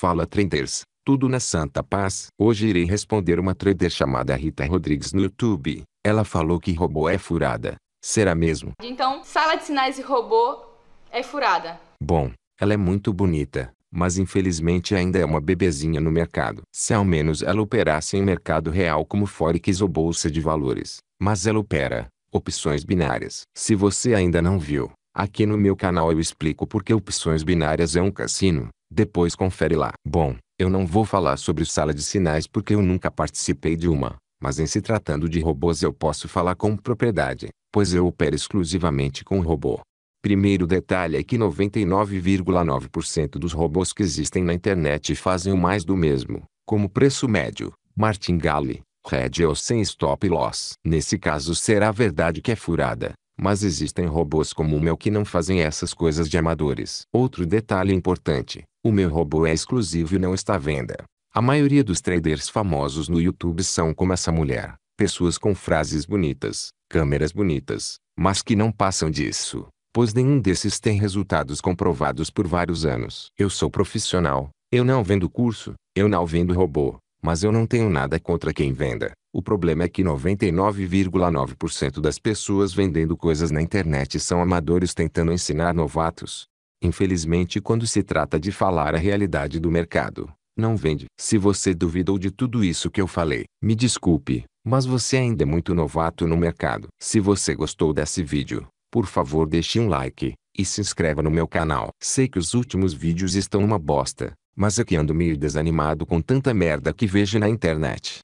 Fala traders, tudo na santa paz. Hoje irei responder uma trader chamada Rita Rodrigues no YouTube. Ela falou que robô é furada. Será mesmo? Então, sala de sinais e robô é furada. Bom, ela é muito bonita, mas infelizmente ainda é uma bebezinha no mercado. Se ao menos ela operasse em mercado real como Forex ou Bolsa de Valores. Mas ela opera opções binárias. Se você ainda não viu, aqui no meu canal eu explico por que opções binárias é um cassino. Depois confere lá. Bom, eu não vou falar sobre sala de sinais porque eu nunca participei de uma, mas em se tratando de robôs eu posso falar com propriedade, pois eu opero exclusivamente com robô. Primeiro detalhe é que 99,9% dos robôs que existem na internet fazem o mais do mesmo, como preço médio, martingale, red ou sem stop loss. Nesse caso será verdade que é furada, mas existem robôs como o meu que não fazem essas coisas de amadores. Outro detalhe importante, o meu robô é exclusivo e não está à venda. A maioria dos traders famosos no YouTube são como essa mulher. Pessoas com frases bonitas, câmeras bonitas, mas que não passam disso, pois nenhum desses tem resultados comprovados por vários anos. Eu sou profissional, eu não vendo curso, eu não vendo robô, mas eu não tenho nada contra quem venda. O problema é que 99,9% das pessoas vendendo coisas na internet são amadores tentando ensinar novatos. Infelizmente quando se trata de falar a realidade do mercado, não vende. Se você duvidou de tudo isso que eu falei, me desculpe, mas você ainda é muito novato no mercado. Se você gostou desse vídeo, por favor deixe um like e se inscreva no meu canal. Sei que os últimos vídeos estão uma bosta, mas eu que ando meio desanimado com tanta merda que vejo na internet.